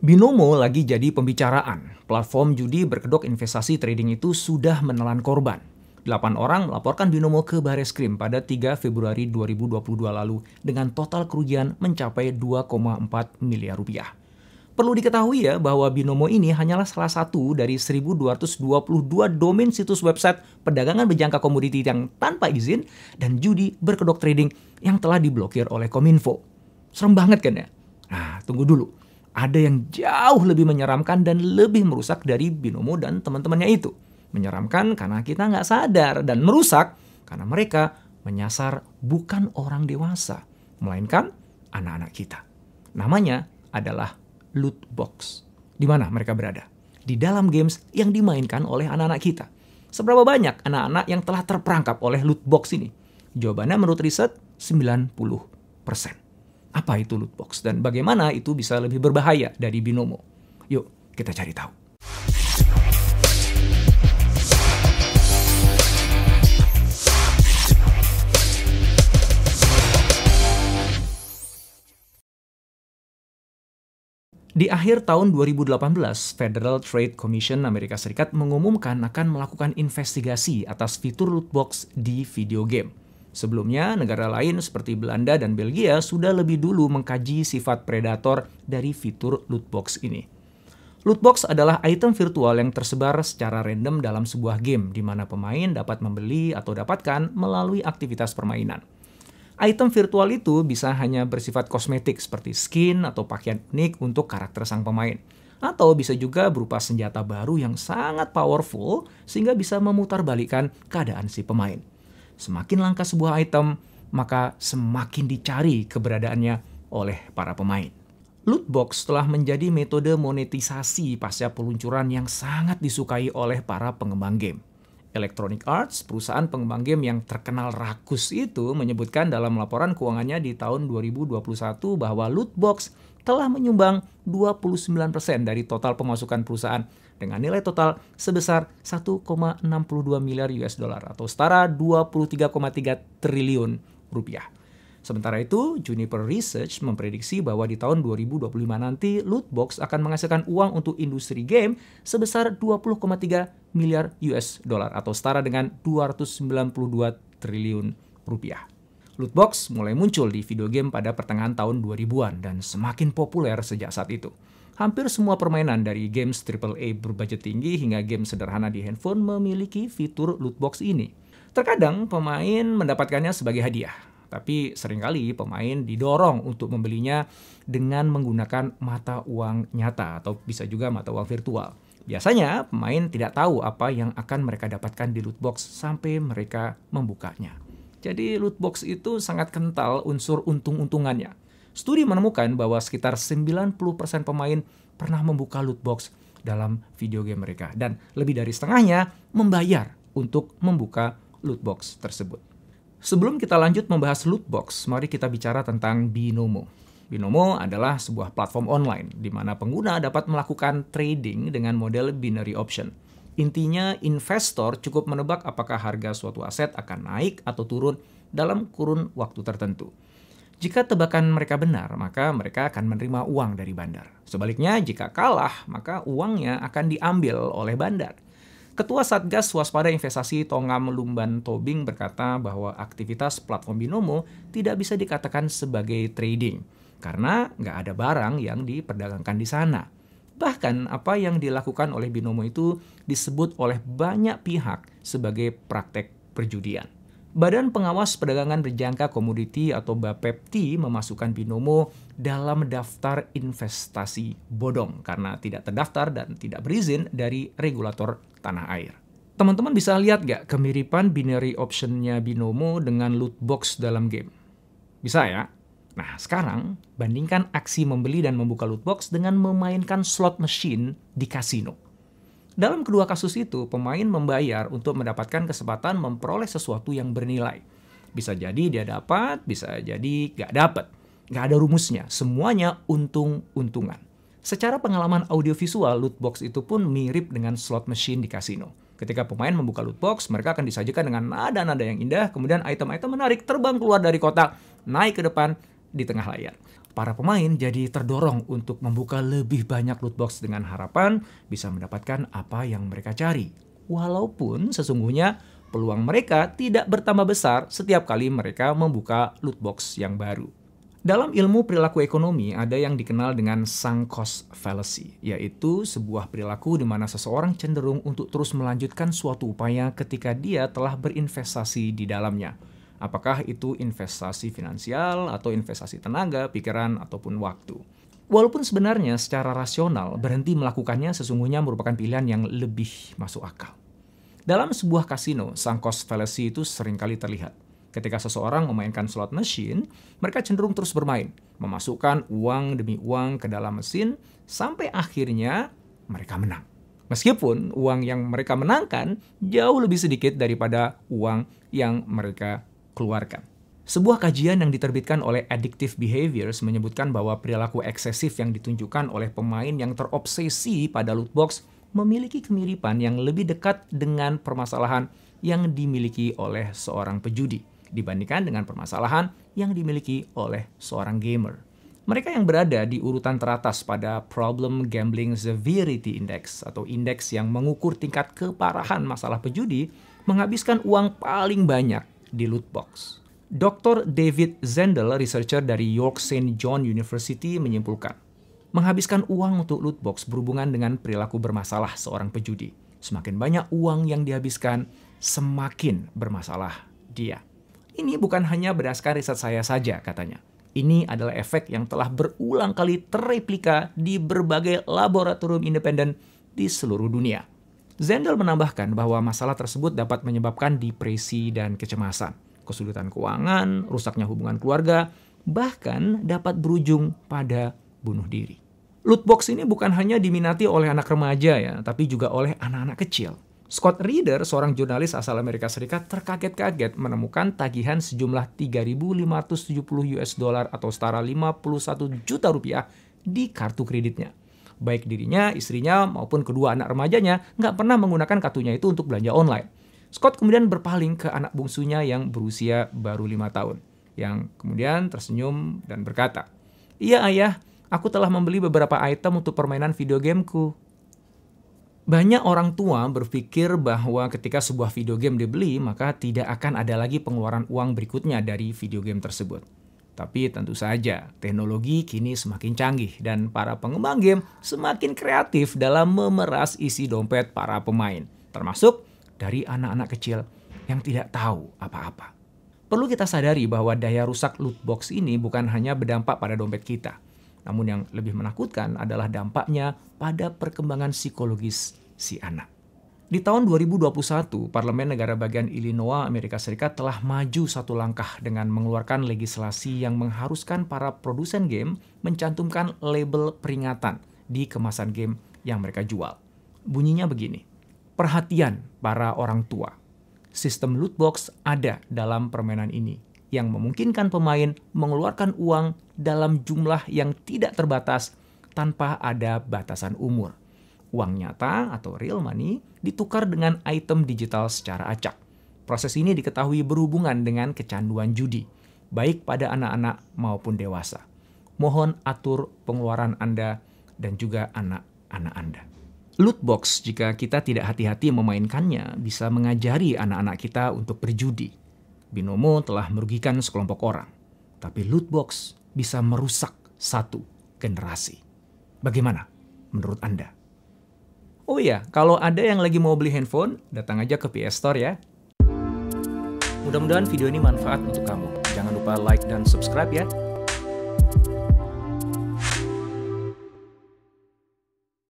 Binomo lagi jadi pembicaraan. Platform judi berkedok investasi trading itu sudah menelan korban. Delapan orang melaporkan Binomo ke Baris Krim pada 3 Februari 2022 lalu dengan total kerugian mencapai 2,4 miliar rupiah. Perlu diketahui ya bahwa Binomo ini hanyalah salah satu dari 1222 domain situs website perdagangan berjangka komoditi yang tanpa izin dan judi berkedok trading yang telah diblokir oleh Kominfo. Serem banget kan ya? Nah, tunggu dulu ada yang jauh lebih menyeramkan dan lebih merusak dari binomo dan teman-temannya itu. Menyeramkan karena kita nggak sadar dan merusak karena mereka menyasar bukan orang dewasa, melainkan anak-anak kita. Namanya adalah loot box. Di mana mereka berada? Di dalam games yang dimainkan oleh anak-anak kita. Seberapa banyak anak-anak yang telah terperangkap oleh loot box ini? Jawabannya menurut riset 90 persen. Apa itu loot box dan bagaimana itu bisa lebih berbahaya dari binomo? Yuk, kita cari tahu. Di akhir tahun 2018, Federal Trade Commission Amerika Serikat mengumumkan akan melakukan investigasi atas fitur loot box di video game. Sebelumnya, negara lain seperti Belanda dan Belgia sudah lebih dulu mengkaji sifat predator dari fitur loot box ini. Loot box adalah item virtual yang tersebar secara random dalam sebuah game di mana pemain dapat membeli atau dapatkan melalui aktivitas permainan. Item virtual itu bisa hanya bersifat kosmetik seperti skin atau pakaian unik untuk karakter sang pemain. Atau bisa juga berupa senjata baru yang sangat powerful sehingga bisa memutarbalikkan keadaan si pemain. Semakin langka sebuah item, maka semakin dicari keberadaannya oleh para pemain. Lootbox telah menjadi metode monetisasi pasca peluncuran yang sangat disukai oleh para pengembang game. Electronic Arts, perusahaan pengembang game yang terkenal rakus itu menyebutkan dalam laporan keuangannya di tahun 2021 bahwa Lootbox telah menyumbang 29% dari total pemasukan perusahaan dengan nilai total sebesar 1,62 miliar US dollar atau setara 23,3 triliun rupiah. Sementara itu, Juniper Research memprediksi bahwa di tahun 2025 nanti loot box akan menghasilkan uang untuk industri game sebesar 20,3 miliar US dollar atau setara dengan 292 triliun rupiah. Loot box mulai muncul di video game pada pertengahan tahun 2000-an dan semakin populer sejak saat itu. Hampir semua permainan dari games AAA berbudget tinggi hingga game sederhana di handphone memiliki fitur loot box ini. Terkadang pemain mendapatkannya sebagai hadiah, tapi seringkali pemain didorong untuk membelinya dengan menggunakan mata uang nyata atau bisa juga mata uang virtual. Biasanya pemain tidak tahu apa yang akan mereka dapatkan di loot box sampai mereka membukanya. Jadi loot box itu sangat kental unsur untung-untungannya. Studi menemukan bahwa sekitar 90% pemain pernah membuka loot box dalam video game mereka dan lebih dari setengahnya membayar untuk membuka loot box tersebut. Sebelum kita lanjut membahas loot box, mari kita bicara tentang Binomo. Binomo adalah sebuah platform online di mana pengguna dapat melakukan trading dengan model binary option. Intinya, investor cukup menebak apakah harga suatu aset akan naik atau turun dalam kurun waktu tertentu. Jika tebakan mereka benar, maka mereka akan menerima uang dari bandar. Sebaliknya, jika kalah, maka uangnya akan diambil oleh bandar. Ketua Satgas Waspada Investasi Tongam Lumban Tobing berkata bahwa aktivitas platform Binomo tidak bisa dikatakan sebagai trading karena nggak ada barang yang diperdagangkan di sana. Bahkan apa yang dilakukan oleh Binomo itu disebut oleh banyak pihak sebagai praktek perjudian. Badan Pengawas Perdagangan Berjangka Komoditi atau BAPEPTI memasukkan Binomo dalam daftar investasi bodong karena tidak terdaftar dan tidak berizin dari regulator tanah air. Teman-teman bisa lihat gak kemiripan binary optionnya Binomo dengan loot box dalam game? Bisa ya? Nah, sekarang bandingkan aksi membeli dan membuka loot box dengan memainkan slot machine di kasino dalam kedua kasus itu, pemain membayar untuk mendapatkan kesempatan memperoleh sesuatu yang bernilai. Bisa jadi dia dapat, bisa jadi nggak dapat. Nggak ada rumusnya, semuanya untung-untungan. Secara pengalaman audiovisual, loot box itu pun mirip dengan slot machine di kasino. Ketika pemain membuka loot box, mereka akan disajikan dengan nada-nada yang indah, kemudian item-item menarik terbang keluar dari kotak, naik ke depan di tengah layar para pemain jadi terdorong untuk membuka lebih banyak loot box dengan harapan bisa mendapatkan apa yang mereka cari. Walaupun sesungguhnya peluang mereka tidak bertambah besar setiap kali mereka membuka loot box yang baru. Dalam ilmu perilaku ekonomi ada yang dikenal dengan sunk cost fallacy, yaitu sebuah perilaku di mana seseorang cenderung untuk terus melanjutkan suatu upaya ketika dia telah berinvestasi di dalamnya. Apakah itu investasi finansial atau investasi tenaga, pikiran, ataupun waktu? Walaupun sebenarnya secara rasional berhenti melakukannya sesungguhnya merupakan pilihan yang lebih masuk akal. Dalam sebuah kasino, sang cost fallacy itu seringkali terlihat. Ketika seseorang memainkan slot mesin, mereka cenderung terus bermain, memasukkan uang demi uang ke dalam mesin sampai akhirnya mereka menang. Meskipun uang yang mereka menangkan jauh lebih sedikit daripada uang yang mereka keluarkan. Sebuah kajian yang diterbitkan oleh Addictive Behaviors menyebutkan bahwa perilaku eksesif yang ditunjukkan oleh pemain yang terobsesi pada loot box memiliki kemiripan yang lebih dekat dengan permasalahan yang dimiliki oleh seorang pejudi dibandingkan dengan permasalahan yang dimiliki oleh seorang gamer. Mereka yang berada di urutan teratas pada Problem Gambling Severity Index atau indeks yang mengukur tingkat keparahan masalah pejudi menghabiskan uang paling banyak di loot box. Dr. David Zendel, researcher dari York St. John University, menyimpulkan, menghabiskan uang untuk loot box berhubungan dengan perilaku bermasalah seorang pejudi. Semakin banyak uang yang dihabiskan, semakin bermasalah dia. Ini bukan hanya berdasarkan riset saya saja, katanya. Ini adalah efek yang telah berulang kali tereplika di berbagai laboratorium independen di seluruh dunia. Zendel menambahkan bahwa masalah tersebut dapat menyebabkan depresi dan kecemasan, kesulitan keuangan, rusaknya hubungan keluarga, bahkan dapat berujung pada bunuh diri. Lootbox ini bukan hanya diminati oleh anak remaja ya, tapi juga oleh anak-anak kecil. Scott Reeder, seorang jurnalis asal Amerika Serikat, terkaget-kaget menemukan tagihan sejumlah 3.570 US dollar atau setara 51 juta rupiah di kartu kreditnya baik dirinya, istrinya, maupun kedua anak remajanya nggak pernah menggunakan kartunya itu untuk belanja online. Scott kemudian berpaling ke anak bungsunya yang berusia baru lima tahun, yang kemudian tersenyum dan berkata, Iya ayah, aku telah membeli beberapa item untuk permainan video gameku. Banyak orang tua berpikir bahwa ketika sebuah video game dibeli, maka tidak akan ada lagi pengeluaran uang berikutnya dari video game tersebut. Tapi tentu saja teknologi kini semakin canggih dan para pengembang game semakin kreatif dalam memeras isi dompet para pemain, termasuk dari anak-anak kecil yang tidak tahu apa-apa. Perlu kita sadari bahwa daya rusak loot box ini bukan hanya berdampak pada dompet kita, namun yang lebih menakutkan adalah dampaknya pada perkembangan psikologis si anak. Di tahun 2021, Parlemen Negara Bagian Illinois, Amerika Serikat telah maju satu langkah dengan mengeluarkan legislasi yang mengharuskan para produsen game mencantumkan label peringatan di kemasan game yang mereka jual. Bunyinya begini, perhatian para orang tua. Sistem loot box ada dalam permainan ini yang memungkinkan pemain mengeluarkan uang dalam jumlah yang tidak terbatas tanpa ada batasan umur uang nyata atau real money ditukar dengan item digital secara acak. Proses ini diketahui berhubungan dengan kecanduan judi, baik pada anak-anak maupun dewasa. Mohon atur pengeluaran Anda dan juga anak-anak Anda. Loot box jika kita tidak hati-hati memainkannya bisa mengajari anak-anak kita untuk berjudi. Binomo telah merugikan sekelompok orang, tapi loot box bisa merusak satu generasi. Bagaimana menurut Anda? Oh ya, kalau ada yang lagi mau beli handphone, datang aja ke PS Store ya. Mudah-mudahan video ini manfaat untuk kamu. Jangan lupa like dan subscribe ya.